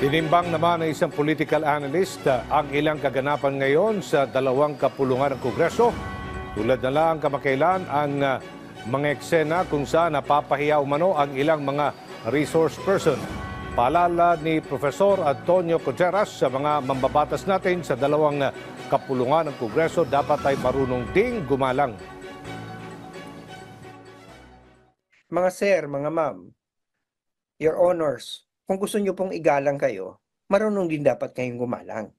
Tinimbang naman ng isang political analyst ah, ang ilang kaganapan ngayon sa dalawang kapulungan ng Kongreso. Tulad na lang kamakailan ang ah, mga eksena kung saan napapahiya umano ang ilang mga resource person. Paalala ni Professor Antonio Cogeras sa mga mambabatas natin sa dalawang ah, kapulungan ng Kongreso dapat ay marunong ding gumalang. Mga sir, mga ma'am, your honors, kung gusto nyo pong igalang kayo, marunong din dapat kayong gumalang.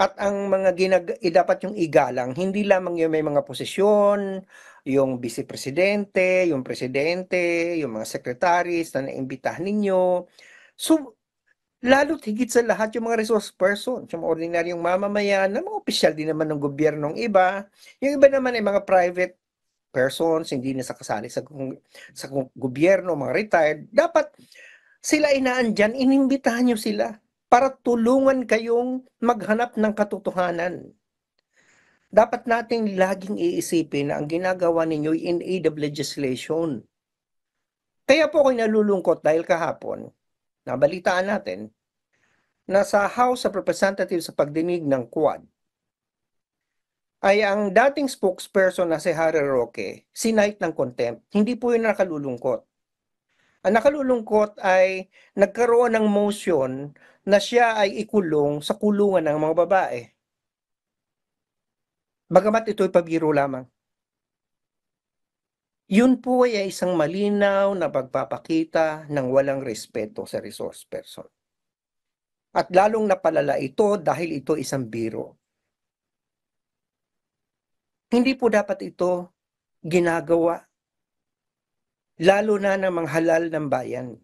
At ang mga ginag eh, dapat yung igalang, hindi lamang yung may mga posisyon, yung vice-presidente, yung presidente, yung mga secretaries na naimbitahan ninyo. So, lalo't higit sa lahat yung mga resource person, yung mga ordinaryong mamamayan, na mga opisyal din naman ng gobyernong iba. Yung iba naman ay mga private persons, hindi na sakasali sa, sa gobyerno, mga retired. Dapat sila ay inaandyan, inimbitahan nyo sila para tulungan kayong maghanap ng katotohanan. Dapat nating laging iisipin na ang ginagawa ninyo ay in aid of legislation. Kaya po ako nalulungkot dahil kahapon, nabalitaan natin, na sa House of Representatives sa pagdinig ng Quad, ay ang dating spokesperson na si Harry Roque, sinight ng contempt. Hindi po yun nakalulungkot ang nakalulungkot ay nagkaroon ng motion na siya ay ikulong sa kulungan ng mga babae. Bagamat ito'y pabiro lamang. Yun po ay isang malinaw na pagpapakita ng walang respeto sa resource person. At lalong napalala ito dahil ito isang biro. Hindi po dapat ito ginagawa lalo na ng mga halal ng bayan.